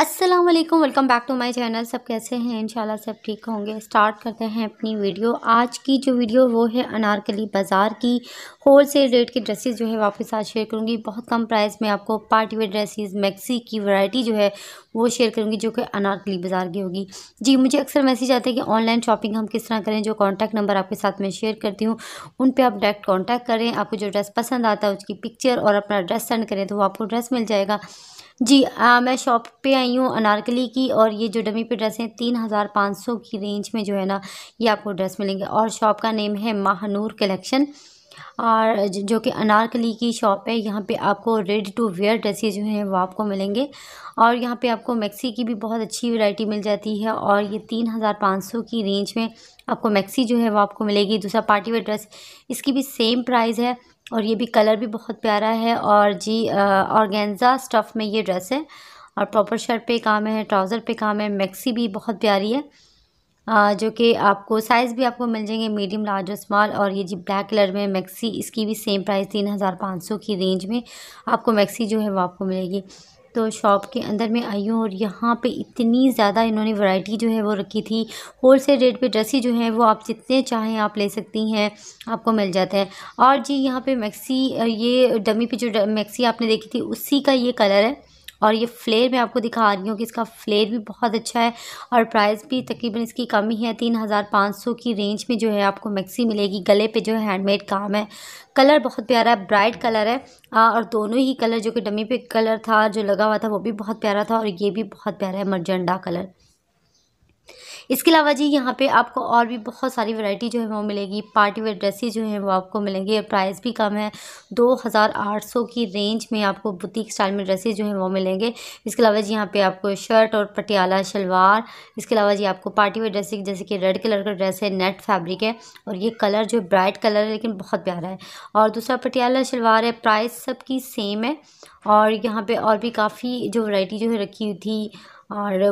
अस्सलाम वालेकुम welcome back to my channel सब कैसे हैं इंशाल्लाह सब ठीक होंगे स्टार्ट करते हैं अपनी वीडियो आज की जो वीडियो वो है अनारकली बाज़ार की होल सेल रेट की ड्रेसेस जो है वो आपके साथ शेयर करूंगी बहुत कम प्राइस में आपको पार्टी वेयर ड्रेसेस मैक्सी की वैरायटी जो है वो शेयर करूंगी जो कि अनारकली बाज़ार की होगी जी मुझे अक्सर मैसेज आते हैं कि ऑनलाइन शॉपिंग हम किस तरह करें जो कॉन्टैक्ट नंबर आपके साथ मैं शेयर करती हूँ उन पर आप डायरेक्ट कॉन्टैक्ट करें आपको जो ड्रेस पसंद आता है उसकी पिक्चर और अपना ड्रेस सेंड करें तो वो आपको ड्रेस मिल जाएगा जी आ, मैं शॉप पे आई हूँ अनारकली की और ये जो डमी पे ड्रेस हैं तीन हज़ार पाँच सौ की रेंज में जो है ना ये आपको ड्रेस मिलेंगे और शॉप का नेम है महानूर कलेक्शन और जो कि अनारकली की शॉप है यहाँ पे आपको रेडी टू वेयर ड्रेसेज जो हैं वो आपको मिलेंगे और यहाँ पे आपको मैक्सी की भी बहुत अच्छी वैरायटी मिल जाती है और ये तीन हज़ार पाँच सौ की रेंज में आपको मैक्सी जो है वो आपको मिलेगी दूसरा पार्टी वेयर ड्रेस इसकी भी सेम प्राइस है और ये भी कलर भी बहुत प्यारा है और जी ऑर्गेन्जा स्टफ़ में ये ड्रेस है और प्रॉपर शर्ट पे काम है ट्राउज़र पे काम है मैक्सी भी बहुत प्यारी है आ, जो कि आपको साइज़ भी आपको मिल जाएंगे मीडियम लार्ज और स्मॉल और ये जी ब्लैक कलर में मैक्सी इसकी भी सेम प्राइस तीन हज़ार पाँच सौ की रेंज में आपको मैक्सी जो है वो आपको मिलेगी तो शॉप के अंदर में आई हूँ और यहाँ पे इतनी ज़्यादा इन्होंने वैरायटी जो है वो रखी थी होल सेल रेट पे ड्रेसी जो है वो आप जितने चाहें आप ले सकती हैं आपको मिल जाता है और जी यहाँ पे मैक्सी ये डमी पे जो मैक्सी आपने देखी थी उसी का ये कलर है और ये फ्लेयर मैं आपको दिखा रही हूँ कि इसका फ्लेयर भी बहुत अच्छा है और प्राइस भी तकरीबन इसकी कम ही है तीन हज़ार पाँच सौ की रेंज में जो है आपको मैक्सी मिलेगी गले पे जो है हैंडमेड काम है कलर बहुत प्यारा है ब्राइट कलर है आ, और दोनों ही कलर जो कि डमी पे कलर था जो लगा हुआ था वो भी बहुत प्यारा था और ये भी बहुत प्यारा है मरजंडा कलर इसके अलावा जी यहाँ पे आपको और भी बहुत सारी वैरायटी जो है वो मिलेगी पार्टी वेयर ड्रेसेस जो हैं वो आपको मिलेंगे प्राइस भी कम है दो हज़ार आठ सौ की रेंज में आपको बुटीक स्टाइल में ड्रेसेस जो हैं वो मिलेंगे इसके अलावा जी यहाँ पे आपको शर्ट और पटियाला शलवार इसके अलावा जी आपको पार्टी वेयर ड्रेसिंग जैसे कि रेड कलर का ड्रेस है नेट फैब्रिक है और ये कलर जो ब्राइट कलर है लेकिन बहुत प्यारा है और दूसरा पटियाला शलवार है प्राइस सबकी सेम है और यहाँ पर और भी काफ़ी जो वैरायटी जो है रखी हुई थी और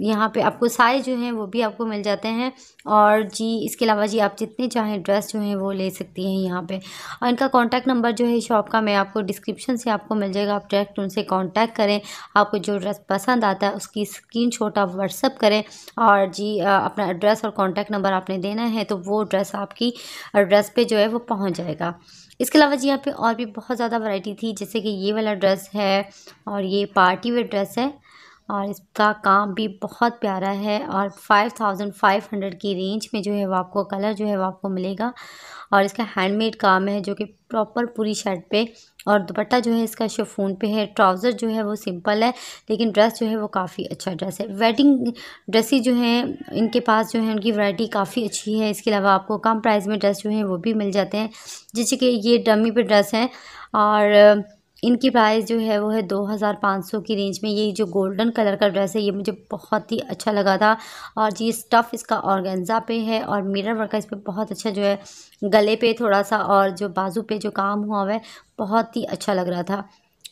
यहाँ पे आपको सारे जो हैं वो भी आपको मिल जाते हैं और जी इसके अलावा जी आप जितने चाहें ड्रेस जो हैं वो ले सकती हैं यहाँ पे और इनका कॉन्टैक्ट नंबर जो है शॉप का मैं आपको डिस्क्रिप्शन से आपको मिल जाएगा आप डायरेक्ट उनसे कॉन्टैक्ट करें आपको जो ड्रेस पसंद आता है उसकी स्क्रीन शॉट आप व्हाट्सअप करें और जी अपना एड्रेस और कॉन्टैक्ट नंबर आपने देना है तो वो ड्रेस आपकी एड्रेस पर जो है वो पहुँच जाएगा इसके अलावा जी यहाँ पर और भी बहुत ज़्यादा वराइटी थी जैसे कि ये वाला ड्रेस है और ये पार्टी वेयर ड्रेस है और इसका काम भी बहुत प्यारा है और फाइव थाउजेंड फाइव हंड्रेड की रेंज में जो है वो आपको कलर जो है वो आपको मिलेगा और इसका हैंडमेड काम है जो कि प्रॉपर पूरी शर्ट पे और दुपट्टा जो है इसका शिफोन पे है ट्राउज़र जो है वो सिंपल है लेकिन ड्रेस जो है वो काफ़ी अच्छा ड्रेस है वेडिंग ड्रेसी जो हैं इनके पास जो है उनकी वैरायटी काफ़ी अच्छी है इसके अलावा आपको कम प्राइस में ड्रेस जो है वो भी मिल जाते हैं जैसे कि ये डमी पे ड्रेस हैं और इनकी प्राइस जो है वो है दो हज़ार पाँच सौ की रेंज में ये जो गोल्डन कलर का ड्रेस है ये मुझे बहुत ही अच्छा लगा था और ये स्टफ़ इसका ऑर्गेंजा पे है और मिरर वर्क का इस पर बहुत अच्छा जो है गले पे थोड़ा सा और जो बाजू पे जो काम हुआ हुआ है बहुत ही अच्छा लग रहा था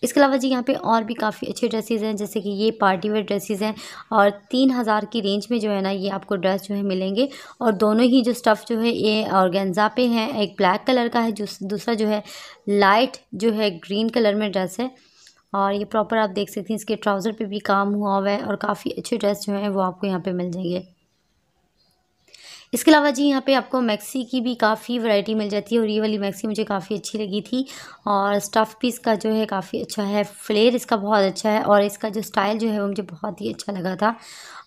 इसके अलावा जी यहाँ पे और भी काफ़ी अच्छे ड्रेसेस हैं जैसे कि ये पार्टी वेयर ड्रेसेस हैं और तीन हज़ार की रेंज में जो है ना ये आपको ड्रेस जो है मिलेंगे और दोनों ही जो स्टफ़ जो है ये ऑर्गेन्जा पे हैं एक ब्लैक कलर का है जो दूसरा जो है लाइट जो है ग्रीन कलर में ड्रेस है और ये प्रॉपर आप देख सकते हैं इसके ट्राउज़र पे भी काम हुआ हुआ है और काफ़ी अच्छे ड्रेस जो हैं वो आपको यहाँ पे मिल जाएंगे इसके अलावा जी यहाँ पे आपको मैक्सी की भी काफ़ी वैरायटी मिल जाती है और ये वाली मैक्सी मुझे काफ़ी अच्छी लगी थी और स्टफ़ पीस का जो है काफ़ी अच्छा है फ्लेयर इसका बहुत अच्छा है और इसका जो स्टाइल जो है वो मुझे बहुत ही अच्छा लगा था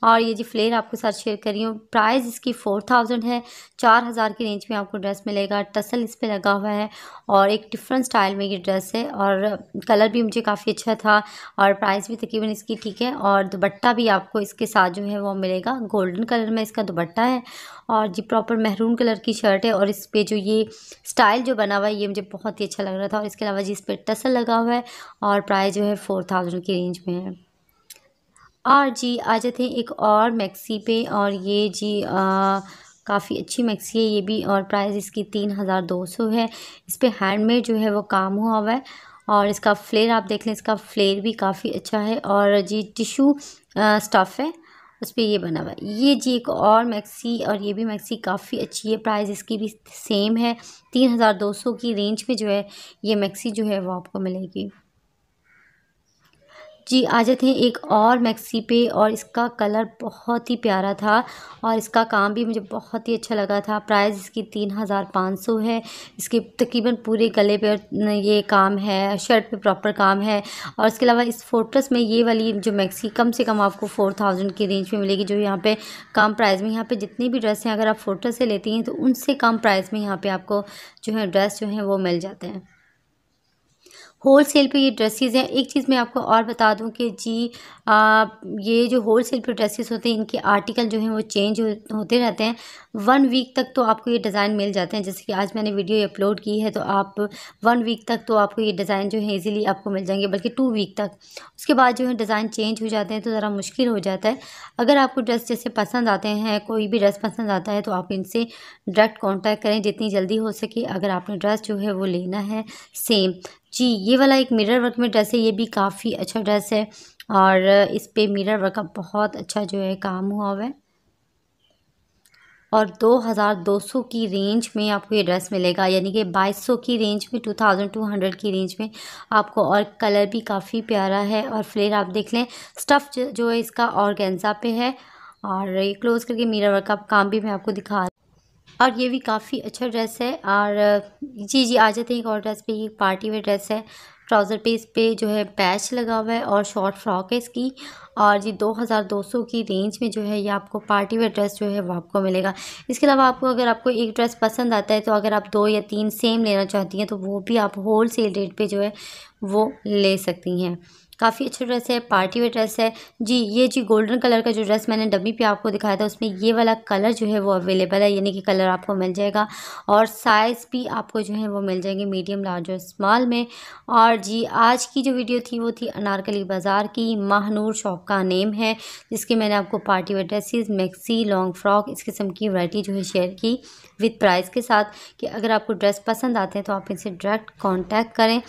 और ये जी फ्लेयर आपके साथ शेयर कर रही हूँ प्राइस इसकी फ़ोर थाउजेंड है चार हज़ार की रेंज में आपको ड्रेस मिलेगा टसल इस पर लगा हुआ है और एक डिफरेंट स्टाइल में ये ड्रेस है और कलर भी मुझे काफ़ी अच्छा था और प्राइस भी तकरीबन इसकी ठीक है और दुबट्टा भी आपको इसके साथ जो है वो मिलेगा गोल्डन कलर में इसका दुबट्टा है और जी प्रॉपर महरून कलर की शर्ट है और इस पर जो ये स्टाइल जो बना हुआ है ये मुझे बहुत ही अच्छा लग रहा था और इसके अलावा जी इस पर टसल लगा हुआ है और प्राइस जो है फ़ोर थाउजेंड की रेंज में है और हाँ जी आ जाते हैं एक और मैक्सी पे और ये जी काफ़ी अच्छी मैक्सी है ये भी और प्राइस इसकी तीन हज़ार दो सौ है इस पर हैंडमेड जो है वो काम हुआ हुआ है और इसका फ्लेयर आप देख लें इसका फ्लेयर भी काफ़ी अच्छा है और जी टिशू स्टफ़ है उस पर ये बना हुआ है ये जी एक और मैक्सी और ये भी मैक्सी काफ़ी अच्छी है प्राइस इसकी भी सेम है तीन हज़ार दो सौ की रेंज में जो है ये मैक्सी जो है वो आपको मिलेगी जी आ जाते हैं एक और मैक्सी पे और इसका कलर बहुत ही प्यारा था और इसका काम भी मुझे बहुत ही अच्छा लगा था प्राइस इसकी तीन हज़ार पाँच सौ है इसके तकरीबन पूरे गले पर ये काम है शर्ट पे प्रॉपर काम है और इसके अलावा इस फोटस में ये वाली जो मैक्सी कम से कम आपको फोर थाउजेंड की रेंज में मिलेगी जो यहाँ पर कम प्राइस में यहाँ पर जितनी भी ड्रेस हैं अगर आप फोटो से लेती हैं तो उनसे कम प्राइस में यहाँ पर आपको जो है ड्रेस जो है वो मिल जाते हैं होल सेल पर ये ड्रेसेस हैं एक चीज़ मैं आपको और बता दूं कि जी आ, ये जो होल सेल पर ड्रेसेस होते हैं इनके आर्टिकल जो हैं वो चेंज हो, होते रहते हैं वन वीक तक तो आपको ये डिज़ाइन मिल जाते हैं जैसे कि आज मैंने वीडियो अपलोड की है तो आप वन वीक तक तो आपको ये डिज़ाइन जो है ईजिली आपको मिल जाएंगे बल्कि टू वीक तक उसके बाद जो है डिज़ाइन चेंज हो जाते हैं तो ज़रा मुश्किल हो जाता है अगर आपको ड्रेस जैसे पसंद आते हैं कोई भी ड्रेस पसंद आता है तो आप इनसे डायरेक्ट कॉन्टैक्ट करें जितनी जल्दी हो सके अगर आपने ड्रेस जो है वो लेना है सेम जी ये वाला एक मिरर वर्क में ड्रेस है ये भी काफ़ी अच्छा ड्रेस है और इस पर मिरर वर्क का बहुत अच्छा जो है काम हुआ हुआ है और 2200 की रेंज में आपको ये ड्रेस मिलेगा यानी कि 2200 की रेंज में 2200 की रेंज में आपको और कलर भी काफ़ी प्यारा है और फ्लेयर आप देख लें स्टफ़ जो है इसका और पे है और ये क्लोज़ करके मिरर वर्क का काम भी मैं आपको दिखा और ये भी काफ़ी अच्छा ड्रेस है और जी जी आ जाते तो हैं एक और ड्रेस पे ये पार्टी वेयर ड्रेस है ट्राउज़र पे इस पर जो है पैच लगा हुआ है और शॉर्ट फ्रॉक है इसकी और ये 2200 की रेंज में जो है ये आपको पार्टी वेयर ड्रेस जो है वो आपको मिलेगा इसके अलावा आपको अगर आपको एक ड्रेस पसंद आता है तो अगर आप दो या तीन सेम लेना चाहती हैं तो वो भी आप होल सेल रेट पर जो है वो ले सकती हैं काफ़ी अच्छी ड्रेस है पार्टी वेयर ड्रेस है जी ये जी गोल्डन कलर का जो ड्रेस मैंने डमी पे आपको दिखाया था उसमें ये वाला कलर जो है वो अवेलेबल है यानी कि कलर आपको मिल जाएगा और साइज़ भी आपको जो है वो मिल जाएंगे मीडियम लार्ज और स्मॉल में और जी आज की जो वीडियो थी वो थी अनारकली बाज़ार की महानूर शॉप का नेम है जिसके मैंने आपको party wear dresses maxi long frock इस किस्म की वरायटी जो है शेयर की विद प्राइस के साथ कि अगर आपको ड्रेस पसंद आते हैं तो आप इनसे डायरेक्ट कांटेक्ट करें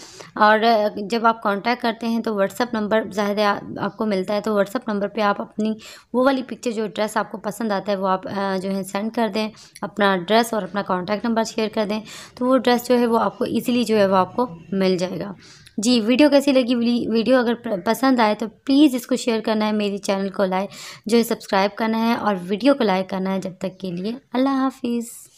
और जब आप कांटेक्ट करते हैं तो व्हाट्सअप नंबर ज़ाहिर आपको मिलता है तो व्हाट्सअप नंबर पर आप अपनी वो वाली पिक्चर जो ड्रेस आपको पसंद आता है वो आप जो है सेंड कर दें अपना एड्रेस और अपना कॉन्टैक्ट नंबर शेयर कर दें तो वो ड्रेस जो है वो आपको ईजिली जो है वो आपको मिल जाएगा जी वीडियो कैसी लगी वीडियो अगर पसंद आए तो प्लीज़ इसको शेयर करना है मेरी चैनल को लाइक जो है सब्सक्राइब करना है और वीडियो को लाइक करना है जब तक के लिए अल्लाह हाफिज़